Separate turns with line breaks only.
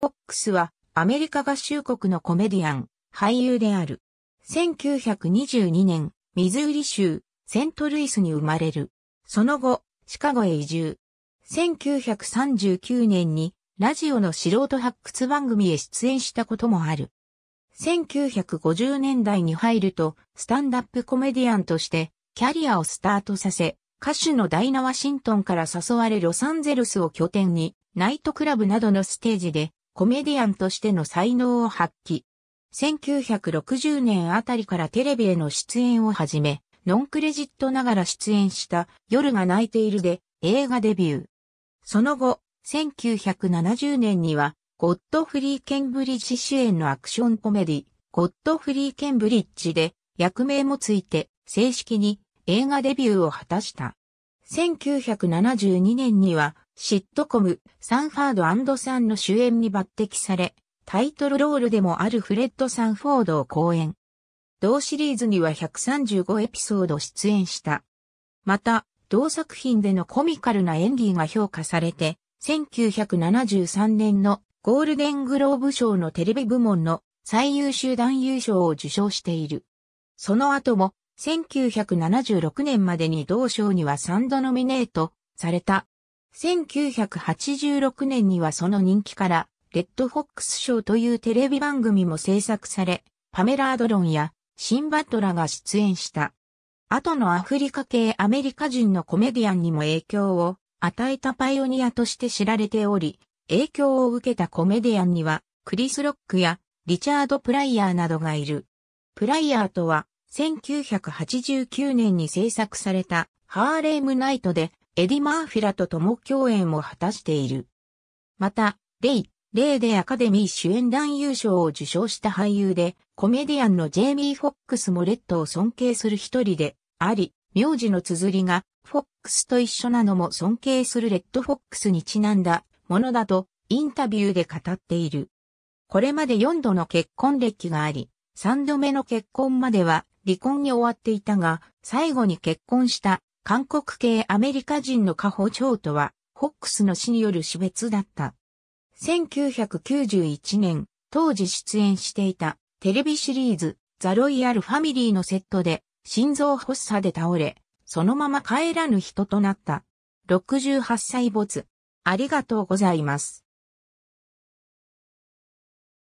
フォックスはアメリカ合衆国のコメディアン、俳優である。1922年、ミズーリ州、セントルイスに生まれる。その後、シカゴへ移住。1939年にラジオの素人発掘番組へ出演したこともある。1950年代に入ると、スタンダップコメディアンとして、キャリアをスタートさせ、歌手のダイナ・ワシントンから誘われロサンゼルスを拠点に、ナイトクラブなどのステージでコメディアンとしての才能を発揮。1960年あたりからテレビへの出演をはじめ、ノンクレジットながら出演した夜が泣いているで映画デビュー。その後、1970年には、ゴッドフリー・ケンブリッジ主演のアクションコメディ、ゴッドフリー・ケンブリッジで、役名もついて、正式に映画デビューを果たした。1972年には、シットコム、サンファードサンの主演に抜擢され、タイトルロールでもあるフレッド・サンフォードを講演。同シリーズには135エピソード出演した。また、同作品でのコミカルな演技が評価されて、1973年のゴールデングローブ賞のテレビ部門の最優秀男優賞を受賞している。その後も1976年までに同賞には3度ノミネートされた1986年にはその人気から、レッドフォックス賞というテレビ番組も制作され、パメラ・アドロンやシンバトラが出演した。後のアフリカ系アメリカ人のコメディアンにも影響を与えたパイオニアとして知られており、影響を受けたコメディアンには、クリス・ロックやリチャード・プライヤーなどがいる。プライヤーとは、1989年に制作されたハーレームナイトでエディ・マーフィラと共共演を果たしている。また、レイ、レイでアカデミー主演男優賞を受賞した俳優で、コメディアンのジェイミー・フォックスもレッドを尊敬する一人であり、名字の綴りがフォックスと一緒なのも尊敬するレッド・フォックスにちなんだものだとインタビューで語っている。これまで4度の結婚歴があり、3度目の結婚までは離婚に終わっていたが、最後に結婚した韓国系アメリカ人の過保長とは、ホックスの死による死別だった。1991年、当時出演していたテレビシリーズ、ザ・ロイヤル・ファミリーのセットで、心臓発作で倒れ、そのまま帰らぬ人となった。68歳没。ありがとうございます。